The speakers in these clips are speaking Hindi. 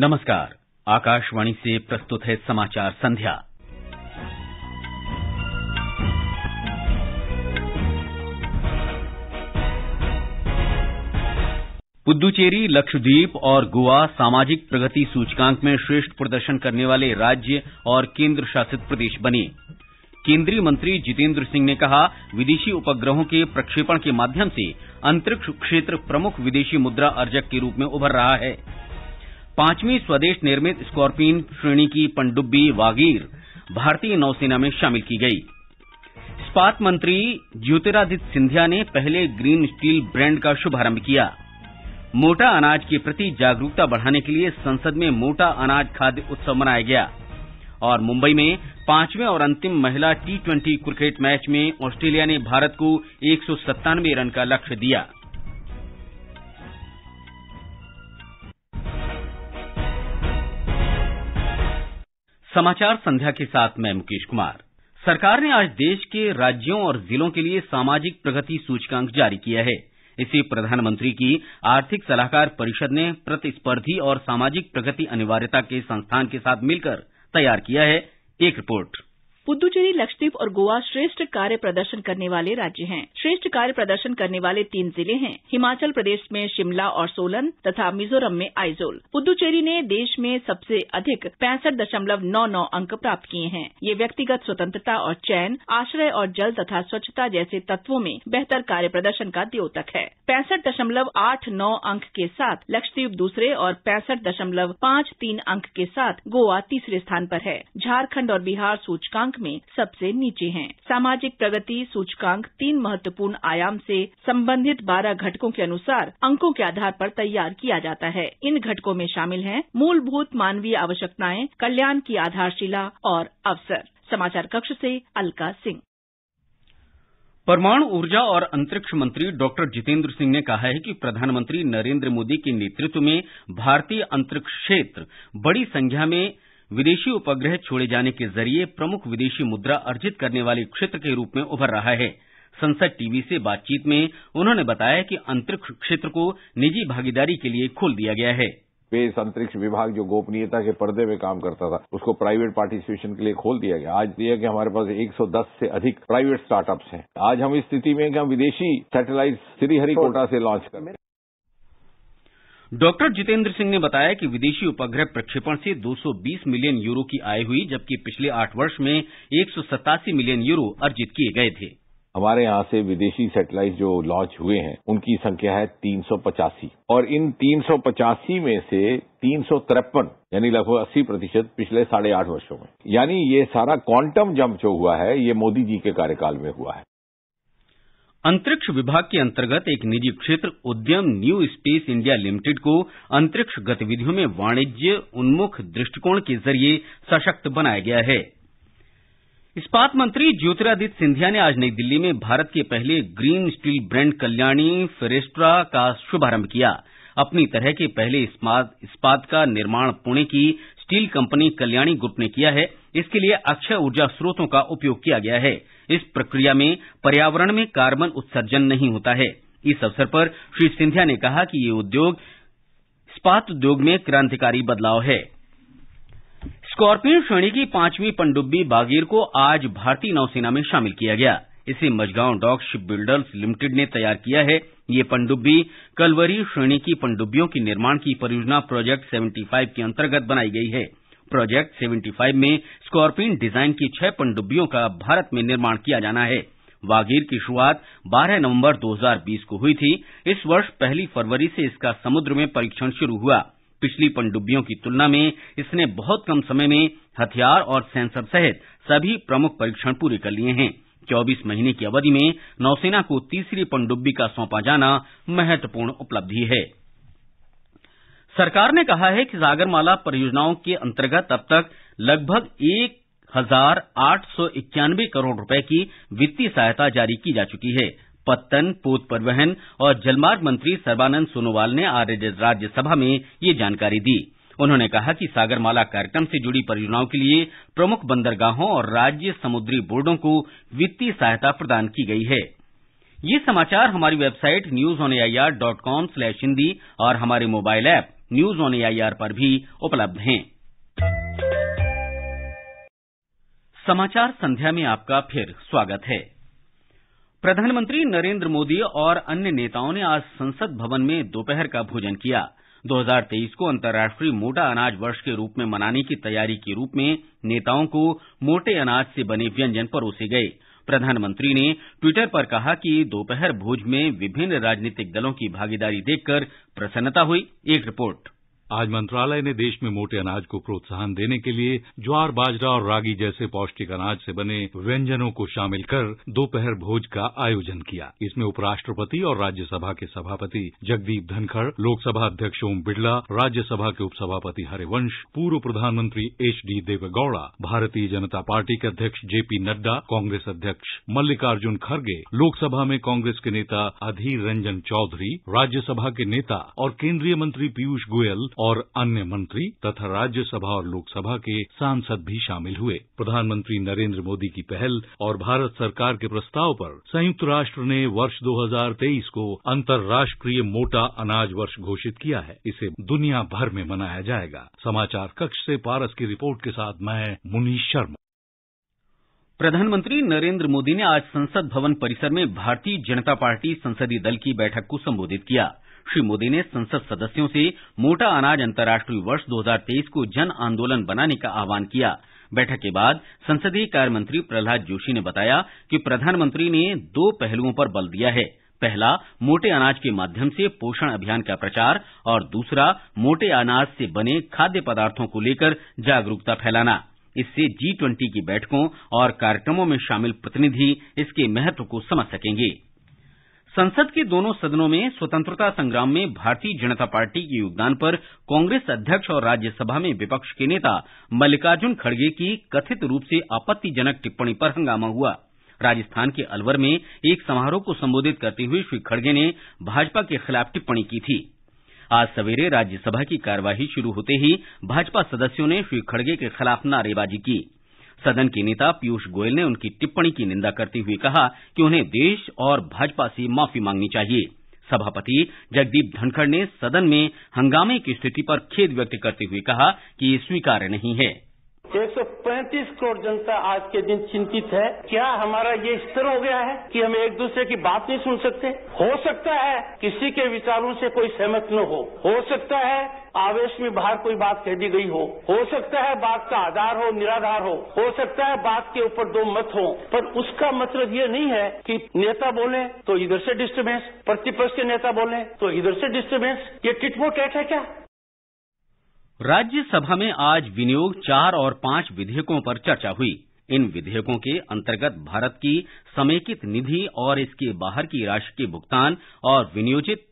नमस्कार आकाशवाणी से प्रस्तुत है समाचार संध्या पुद्दुचेरी लक्षद्वीप और गोवा सामाजिक प्रगति सूचकांक में श्रेष्ठ प्रदर्शन करने वाले राज्य और केंद्र शासित प्रदेश बने केंद्रीय मंत्री जितेंद्र सिंह ने कहा विदेशी उपग्रहों के प्रक्षेपण के माध्यम से अंतरिक्ष क्षेत्र प्रमुख विदेशी मुद्रा अर्जक के रूप में उभर रहा है पांचवीं स्वदेश निर्मित स्कॉर्पियन श्रेणी की पनडुब्बी वागीर भारतीय नौसेना में शामिल की गई इस्पात मंत्री ज्योतिरादित्य सिंधिया ने पहले ग्रीन स्टील ब्रांड का शुभारंभ किया मोटा अनाज के प्रति जागरूकता बढ़ाने के लिए संसद में मोटा अनाज खाद्य उत्सव मनाया गया और मुंबई में पांचवें और अंतिम महिला टी ट्वेंटी क्रिकेट मैच में ऑस्ट्रेलिया ने भारत को एक रन का लक्ष्य दिया समाचार संध्या के साथ मैं मुकेश कुमार सरकार ने आज देश के राज्यों और जिलों के लिए सामाजिक प्रगति सूचकांक जारी किया है इसे प्रधानमंत्री की आर्थिक सलाहकार परिषद ने प्रतिस्पर्धी और सामाजिक प्रगति अनिवार्यता के संस्थान के साथ मिलकर तैयार किया है एक रिपोर्ट पुद्दुचेरी लक्षद्वीप और गोवा श्रेष्ठ कार्य प्रदर्शन करने वाले राज्य हैं श्रेष्ठ कार्य प्रदर्शन करने वाले तीन जिले हैं हिमाचल प्रदेश में शिमला और सोलन तथा मिजोरम में आइजोल पुद्दुचेरी ने देश में सबसे अधिक पैंसठ दशमलव नौ नौ अंक प्राप्त किए हैं ये व्यक्तिगत स्वतंत्रता और चयन आश्रय और जल तथा स्वच्छता जैसे तत्वों में बेहतर कार्य प्रदर्शन का द्योतक है पैंसठ दशमलव आठ नौ अंक के साथ लक्षद्वीप दूसरे और पैंसठ दशमलव पाँच तीन अंक के साथ गोवा तीसरे स्थान पर है झारखंड और बिहार सूचकांक में सबसे नीचे हैं सामाजिक प्रगति सूचकांक तीन महत्वपूर्ण आयाम से संबंधित बारह घटकों के अनुसार अंकों के आधार पर तैयार किया जाता है इन घटकों में शामिल हैं मूलभूत मानवीय आवश्यकताएं कल्याण की आधारशिला और अवसर समाचार कक्ष से अलका सिंह परमाणु ऊर्जा और अंतरिक्ष मंत्री डॉक्टर जितेंद्र सिंह ने कहा है कि प्रधानमंत्री नरेंद्र मोदी के नेतृत्व में भारतीय अंतरिक्ष क्षेत्र बड़ी संख्या में विदेशी उपग्रह छोड़े जाने के जरिए प्रमुख विदेशी मुद्रा अर्जित करने वाले क्षेत्र के रूप में उभर रहा है संसद टीवी से बातचीत में उन्होंने बताया कि अंतरिक्ष क्षेत्र को निजी भागीदारी के लिए खोल दिया गया है स्पेस अंतरिक्ष विभाग जो गोपनीयता के पर्दे में काम करता था उसको प्राइवेट पार्टिसिपेशन के लिए खोल दिया गया आज यह कि हमारे पास 110 से अधिक प्राइवेट स्टार्टअप्स हैं आज हम इस स्थिति में कि हम विदेशी सैटेलाइट श्रीहरिकोटा से लॉन्च कर डॉक्टर जितेन्द्र सिंह ने बताया कि विदेशी उपग्रह प्रक्षेपण से 220 मिलियन यूरो की आय हुई जबकि पिछले आठ वर्ष में एक मिलियन यूरो अर्जित किए गए थे हमारे यहां से विदेशी सैटेलाइट जो लॉन्च हुए हैं उनकी संख्या है तीन और इन तीन में से तीन यानी लगभग 80 प्रतिशत पिछले साढ़े आठ वर्षो में यानी ये सारा क्वांटम जंप जो हुआ है ये मोदी जी के कार्यकाल में हुआ है अंतरिक्ष विभाग के अंतर्गत एक निजी क्षेत्र उद्यम न्यू स्पेस इंडिया लिमिटेड को अंतरिक्ष गतिविधियों में वाणिज्य उन्मुख दृष्टिकोण के जरिए सशक्त बनाया गया है इस्पात मंत्री ज्योतिरादित्य सिंधिया ने आज नई दिल्ली में भारत के पहले green steel brand Kalyani Ferresta का शुभारंभ किया अपनी तरह के पहले इस्पात का निर्माण पुणे की स्टील कंपनी कल्याणी ग्रुप ने किया है इसके लिए अक्षय ऊर्जा स्रोतों का उपयोग किया गया है इस प्रक्रिया में पर्यावरण में कार्बन उत्सर्जन नहीं होता है इस अवसर पर श्री सिंधिया ने कहा कि ये उद्योग इस्पात उद्योग में क्रांतिकारी बदलाव है स्कॉर्पियो श्रेणी की पांचवीं पनडुब्बी बागीर को आज भारतीय नौसेना में शामिल किया गया इसे Mazagon Dock Shipbuilders Limited ने तैयार किया है ये पनडुब्बी कलवरी श्रेणी की पनडुब्बियों के निर्माण की परियोजना प्रोजेक्ट 75 के अंतर्गत बनाई गई है प्रोजेक्ट सेवेंटी फाइव में स्कॉर्पियन डिजाइन की छह पनडुब्बियों का भारत में निर्माण किया जाना है वागीर की शुरूआत 12 नवंबर 2020 को हुई थी इस वर्ष पहली फरवरी से इसका समुद्र में परीक्षण शुरू हुआ पिछली पनडुब्बियों की तुलना में इसने बहुत कम समय में हथियार और सेंसर सहित सभी प्रमुख परीक्षण पूरे कर लिए हैं 24 महीने की अवधि में नौसेना को तीसरी पनडुब्बी का सौंपा जाना महत्वपूर्ण उपलब्धि है सरकार ने कहा है कि सागरमाला परियोजनाओं के अंतर्गत अब तक लगभग एक हजार आठ सौ इक्यानवे करोड़ रुपए की वित्तीय सहायता जारी की जा चुकी है पत्तन पोत परिवहन और जलमार्ग मंत्री सर्बानंद सोनोवाल ने आज राज्यसभा में ये जानकारी दी उन्होंने कहा कि सागरमाला कार्यक्रम से जुड़ी परियोजनाओं के लिए प्रमुख बंदरगाहों और राज्य समुद्री बोर्डों को वित्तीय सहायता प्रदान की गई है ये समाचार हमारी website news on AIR dot com slash Hindi और हमारे mobile app news on AIR पर भी उपलब्ध हैं समाचार संध्या में आपका फिर स्वागत है प्रधानमंत्री नरेंद्र मोदी और अन्य नेताओं ने आज संसद भवन में दोपहर का भोजन किया 2023 को अंतर्राष्ट्रीय मोटा अनाज वर्ष के रूप में मनाने की तैयारी के रूप में नेताओं को मोटे अनाज से बने व्यंजन परोसे गये प्रधानमंत्री ने ट्वीटर पर कहा कि दोपहर भोज में विभिन्न राजनीतिक दलों की भागीदारी देखकर प्रसन्नता हुई एक रिपोर्ट आज मंत्रालय ने देश में मोटे अनाज को प्रोत्साहन देने के लिए ज्वार बाजरा और रागी जैसे पौष्टिक अनाज से बने व्यंजनों को शामिल कर दोपहर भोज का आयोजन किया इसमें उपराष्ट्रपति और राज्यसभा के सभापति जगदीप धनखड़ लोकसभा अध्यक्ष ओम बिड़ला राज्यसभा के उपसभापति हरिवंश पूर्व प्रधानमंत्री एच डी देवेगौड़ा भारतीय जनता पार्टी के अध्यक्ष जेपी नड्डा कांग्रेस अध्यक्ष मल्लिकार्जुन खड़गे लोकसभा में कांग्रेस के नेता अधीर रंजन चौधरी राज्यसभा के नेता और केंद्रीय मंत्री पीयूष गोयल और अन्य मंत्री तथा राज्यसभा और लोकसभा के सांसद भी शामिल हुए प्रधानमंत्री नरेन्द्र मोदी की पहल और भारत सरकार के प्रस्ताव पर संयुक्त राष्ट्र ने वर्ष 2023 को अंतर्राष्ट्रीय मोटा अनाज वर्ष घोषित किया है इसे दुनिया भर में मनाया जाएगा समाचार कक्ष से पारस की रिपोर्ट के साथ मैं मुनीष शर्मा प्रधानमंत्री नरेंद्र मोदी ने आज संसद भवन परिसर में भारतीय जनता पार्टी संसदीय दल की बैठक को संबोधित किया श्री मोदी ने संसद सदस्यों से मोटा अनाज अंतर्राष्ट्रीय वर्ष 2023 को जन आंदोलन बनाने का आह्वान किया बैठक के बाद संसदीय कार्य मंत्री प्रहलाद जोशी ने बताया कि प्रधानमंत्री ने दो पहलुओं पर बल दिया है पहला मोटे अनाज के माध्यम से पोषण अभियान का प्रचार और दूसरा मोटे अनाज से बने खाद्य पदार्थों को लेकर जागरूकता फैलाना इससे जी ट्वेंटी की बैठकों और कार्यक्रमों में शामिल प्रतिनिधि इसके महत्व को समझ सकेंगे संसद के दोनों सदनों में स्वतंत्रता संग्राम में भारतीय जनता पार्टी के योगदान पर कांग्रेस अध्यक्ष और राज्यसभा में विपक्ष के नेता मल्लिकार्जुन खड़गे की कथित रूप से आपत्तिजनक टिप्पणी पर हंगामा हुआ राजस्थान के अलवर में एक समारोह को संबोधित करते हुए श्री खड़गे ने भाजपा के खिलाफ टिप्पणी की थी आज सवेरे राज्यसभा की कार्यवाही शुरू होते ही भाजपा सदस्यों ने श्री खड़गे के खिलाफ नारेबाजी की सदन के नेता पीयूष गोयल ने उनकी टिप्पणी की निंदा करते हुए कहा कि उन्हें देश और भाजपा से माफी मांगनी चाहिए सभापति जगदीप धनखड़ ने सदन में हंगामे की स्थिति पर खेद व्यक्त करते हुए कहा कि ये स्वीकार्य नहीं है एक सौ पैंतीस करोड़ जनता आज के दिन चिंतित है क्या हमारा ये स्तर हो गया है कि हम एक दूसरे की बात नहीं सुन सकते हो सकता है किसी के विचारों से कोई सहमत न हो हो सकता है आवेश में बाहर कोई बात कह दी गई हो हो सकता है बात का आधार हो निराधार हो हो सकता है बात के ऊपर दो मत हो पर उसका मतलब ये नहीं है कि नेता बोले तो इधर से डिस्टर्बेंस प्रतिपक्ष के नेता बोले तो इधर से डिस्टर्बेंस ये टिटमोटेट है क्या राज्यसभा में आज विनियोग चार और पांच विधेयकों पर चर्चा हुई इन विधेयकों के अंतर्गत भारत की समेकित निधि और इसके बाहर की राशि के भुगतान और विनियोजित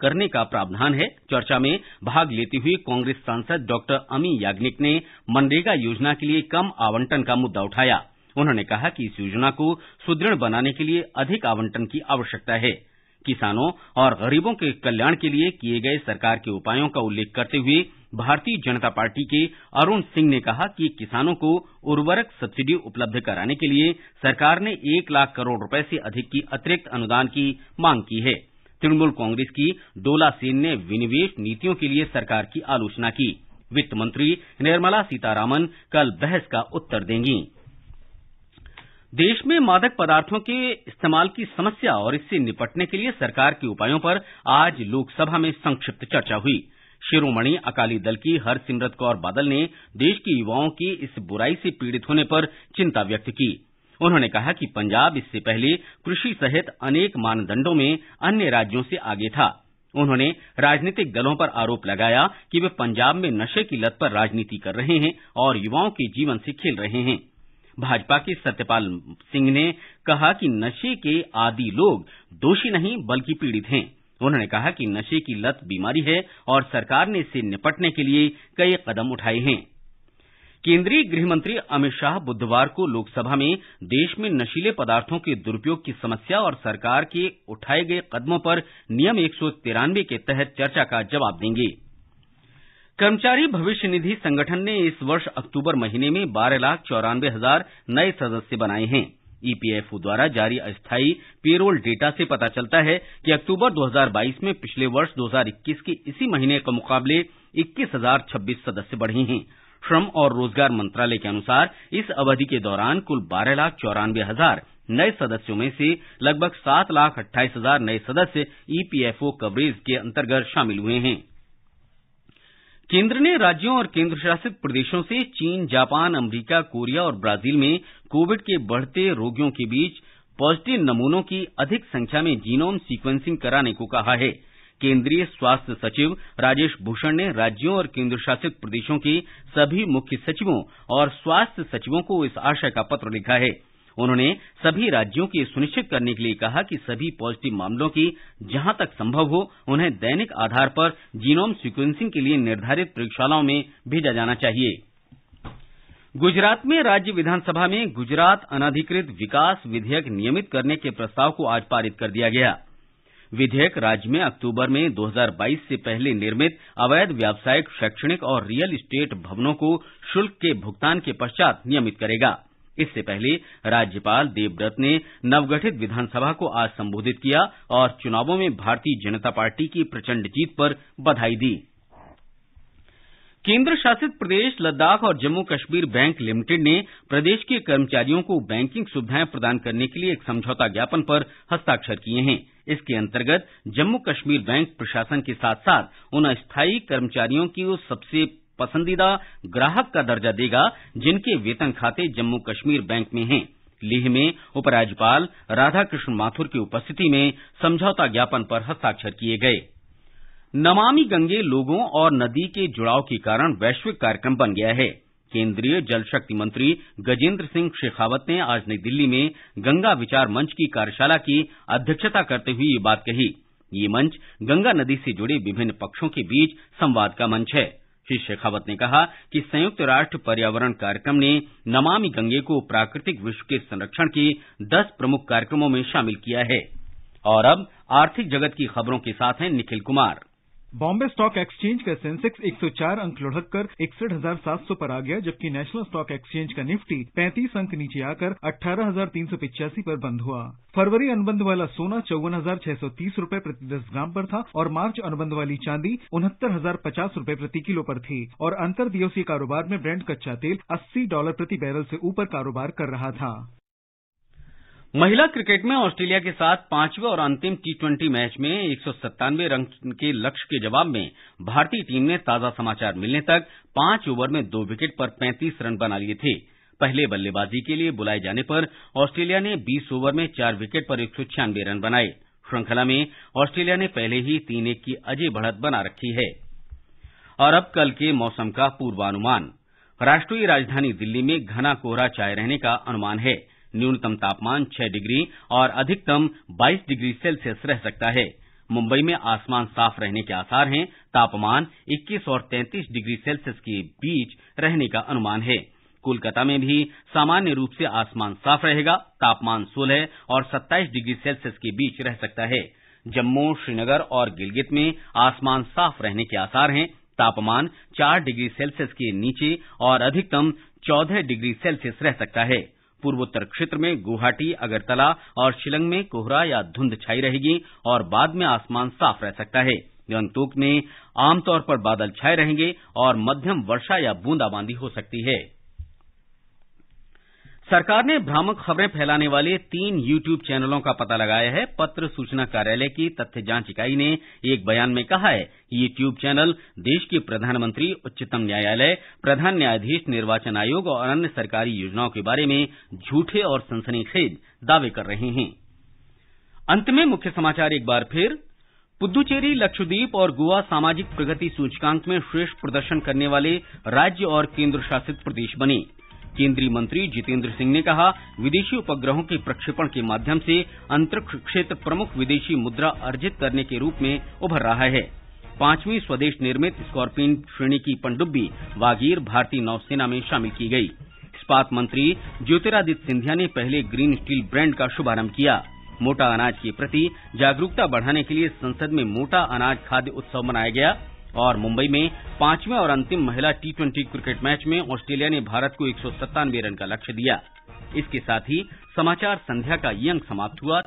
करने का प्रावधान है चर्चा में भाग लेती हुई कांग्रेस सांसद डॉ अमी याग्निक ने मनरेगा योजना के लिए कम आवंटन का मुद्दा उठाया उन्होंने कहा कि इस योजना को सुदृढ़ बनाने के लिए अधिक आवंटन की आवश्यकता है किसानों और गरीबों के कल्याण के लिए किए गए सरकार के उपायों का उल्लेख करते हुए भारतीय जनता पार्टी के अरुण सिंह ने कहा कि किसानों को उर्वरक सब्सिडी उपलब्ध कराने के लिए सरकार ने एक लाख करोड़ रुपए से अधिक की अतिरिक्त अनुदान की मांग की है तृणमूल कांग्रेस की डोला सेन ने विनिवेश नीतियों के लिए सरकार की आलोचना की वित्त मंत्री निर्मला सीतारामन कल बहस का उत्तर देंगीं देश में मादक पदार्थों के इस्तेमाल की समस्या और इससे निपटने के लिए सरकार के उपायों पर आज लोकसभा में संक्षिप्त चर्चा हुई शिरोमणि अकाली दल की हरसिमरत कौर बादल ने देश के युवाओं की इस बुराई से पीड़ित होने पर चिंता व्यक्त की उन्होंने कहा कि पंजाब इससे पहले कृषि सहित अनेक मानदंडों में अन्य राज्यों से आगे था उन्होंने राजनीतिक दलों पर आरोप लगाया कि वे पंजाब में नशे की लत पर राजनीति कर रहे हैं और युवाओं के जीवन से खेल रहे हैं भाजपा के सत्यपाल सिंह ने कहा कि नशे के आदि लोग दोषी नहीं बल्कि पीड़ित हैं उन्होंने कहा कि नशे की लत बीमारी है और सरकार ने इससे निपटने के लिए कई कदम उठाए हैं केंद्रीय गृह मंत्री अमित शाह बुधवार को लोकसभा में देश में नशीले पदार्थों के दुरुपयोग की समस्या और सरकार के उठाए गए कदमों पर नियम एक के तहत चर्चा का जवाब देंगे कर्मचारी भविष्य निधि संगठन ने इस वर्ष अक्टूबर महीने में बारह लाख चौरानवे हजार नए सदस्य बनाए हैं ईपीएफओ द्वारा जारी अस्थायी पेरोल डेटा से पता चलता है कि अक्टूबर 2022 में पिछले वर्ष 2021 के इसी महीने के मुकाबले इक्कीस हजार छब्बीस सदस्य बढ़े हैं श्रम और रोजगार मंत्रालय के अनुसार इस अवधि के दौरान कुल बारह लाख चौरानवे हजार नए सदस्यों में से लगभग सात लाख अट्ठाईस हजार नए सदस्य ईपीएफओ कवरेज के अंतर्गत शामिल हुए हैं केंद्र ने राज्यों और केन्द्रशासित प्रदेशों से चीन जापान अमरीका कोरिया और ब्राजील में कोविड के बढ़ते रोगियों के बीच पॉजिटिव नमूनों की अधिक संख्या में जीनोम सीक्वेंसिंग कराने को कहा है केन्द्रीय स्वास्थ्य सचिव राजेश भूषण ने राज्यों और केन्द्रशासित प्रदेशों के सभी मुख्य सचिवों और स्वास्थ्य सचिवों को इस आशय का पत्र लिखा है उन्होंने सभी राज्यों को यह सुनिश्चित करने के लिए कहा कि सभी पॉजिटिव मामलों की जहां तक संभव हो उन्हें दैनिक आधार पर जीनोम सीक्वेंसिंग के लिए निर्धारित प्रयोगशालाओं में भेजा जाना चाहिए गुजरात में राज्य विधानसभा में गुजरात अनाधिकृत विकास विधेयक नियमित करने के प्रस्ताव को आज पारित कर दिया गया विधेयक राज्य में अक्टूबर में 2022 से पहले निर्मित अवैध व्यावसायिक शैक्षणिक और रियल इस्टेट भवनों को शुल्क के भुगतान के पश्चात नियमित करेगा इससे पहले राज्यपाल देवव्रत ने नवगठित विधानसभा को आज संबोधित किया और चुनावों में भारतीय जनता पार्टी की प्रचंड जीत पर बधाई दी केंद्र शासित प्रदेश लद्दाख और जम्मू कश्मीर बैंक लिमिटेड ने प्रदेश के कर्मचारियों को बैंकिंग सुविधाएं प्रदान करने के लिए एक समझौता ज्ञापन पर हस्ताक्षर किए हैं इसके अंतर्गत जम्मू कश्मीर बैंक प्रशासन के साथ साथ उन स्थायी कर्मचारियों की सबसे पसंदीदा ग्राहक का दर्जा देगा जिनके वेतन खाते जम्मू कश्मीर बैंक में हैं लेह में उपराज्यपाल राधाकृष्ण माथुर की उपस्थिति में समझौता ज्ञापन पर हस्ताक्षर किए गए नमामि गंगे लोगों और नदी के जुड़ाव के कारण वैश्विक कार्यक्रम बन गया है केंद्रीय जल शक्ति मंत्री गजेंद्र सिंह शेखावत ने आज नई दिल्ली में गंगा विचार मंच की कार्यशाला की अध्यक्षता करते हुए ये बात कही ये मंच गंगा नदी से जुड़े विभिन्न पक्षों के बीच संवाद का मंच है श्री शेखावत ने कहा कि संयुक्त राष्ट्र पर्यावरण कार्यक्रम ने नमामि गंगे को प्राकृतिक विश्व के संरक्षण के दस प्रमुख कार्यक्रमों में शामिल किया है और अब आर्थिक जगत की खबरों के साथ हैं निखिल कुमार बॉम्बे स्टॉक एक्सचेंज का सेंसेक्स 104 अंक लुढ़क कर इकसठ हजार सात सौ पर आ गया जबकि नेशनल स्टॉक एक्सचेंज का निफ्टी 35 अंक नीचे आकर अठारह हजार तीन सौ पिचासी पर बंद हुआ फरवरी अनुबंध वाला सोना चौवन हजार छह सौ तीस प्रति दस ग्राम पर था और मार्च अनुबंध वाली चांदी उनहत्तर हजार पचास प्रति किलो पर थी और अंतर दिवसीय कारोबार में ब्रांड कच्चा तेल अस्सी डॉलर प्रति बैरल से ऊपर कारोबार कर रहा था महिला क्रिकेट में ऑस्ट्रेलिया के साथ पांचवें और अंतिम टी ट्वेंटी मैच में एक सौ सत्तानवे रन के लक्ष्य के जवाब में भारतीय टीम ने ताजा समाचार मिलने तक पांच ओवर में दो विकेट पर पैंतीस रन बना लिए थे पहले बल्लेबाजी के लिए बुलाए जाने पर ऑस्ट्रेलिया ने 20 ओवर में चार विकेट पर एक रन बनाए श्रृंखला में ऑस्ट्रेलिया ने पहले ही तीन एक की अजय बढ़त बना रखी है और अब कल के मौसम का पूर्वानुमान राष्ट्रीय राजधानी दिल्ली में घना कोहरा छाये रहने का अनुमान है न्यूनतम तापमान छह डिग्री और अधिकतम बाईस डिग्री सेल्सियस रह सकता है मुंबई में आसमान साफ रहने के आसार हैं तापमान 21 और 33 डिग्री सेल्सियस के बीच रहने का अनुमान है कोलकाता में भी सामान्य रूप से आसमान साफ रहेगा तापमान 16 और 27 डिग्री सेल्सियस के बीच रह सकता है जम्मू श्रीनगर और गिलगित में आसमान साफ रहने के आसार हैं तापमान 4 डिग्री सेल्सियस के नीचे और अधिकतम 14 डिग्री सेल्सियस रह सकता है पूर्वोत्तर क्षेत्र में गुवाहाटी अगरतला और शिलंग में कोहरा या धुंध छाई रहेगी और बाद में आसमान साफ रह सकता है गंगटोक में आमतौर पर बादल छाये रहेंगे और मध्यम वर्षा या बूंदाबांदी हो सकती है सरकार ने भ्रामक खबरें फैलाने वाले तीन यू ट्यूब चैनलों का पता लगाया है पत्र सूचना कार्यालय की तथ्य जांच इकाई ने एक बयान में कहा है कि ये ट्यूब चैनल देश के प्रधानमंत्री उच्चतम न्यायालय प्रधान न्यायाधीश निर्वाचन आयोग और अन्य सरकारी योजनाओं के बारे में झूठे और सनसनीखेज दावे कर रहे हैं अंत में मुख्य समाचार एक बार फिर पुद्दुचेरी लक्षद्वीप और गोवा सामाजिक प्रगति सूचकांक में श्रेष्ठ प्रदर्शन करने वाले राज्य और केंद्र शासित प्रदेश बने केंद्रीय मंत्री जितेंद्र सिंह ने कहा विदेशी उपग्रहों के प्रक्षेपण के माध्यम से अंतरिक्ष क्षेत्र प्रमुख विदेशी मुद्रा अर्जित करने के रूप में उभर रहा है पांचवीं स्वदेश निर्मित स्कॉर्पियन श्रेणी की पनडुब्बी वागीर भारतीय नौसेना में शामिल की गई इस्पात मंत्री ज्योतिरादित्य सिंधिया ने पहले ग्रीन स्टील ब्रांड का शुभारंभ किया मोटा अनाज के प्रति जागरूकता बढ़ाने के लिए संसद में मोटा अनाज खाद्य उत्सव मनाया गया और मुंबई में पांचवें और अंतिम महिला टी ट्वेंटी क्रिकेट मैच में ऑस्ट्रेलिया ने भारत को एक रन का लक्ष्य दिया इसके साथ ही समाचार संध्या का ये अंक समाप्त हुआ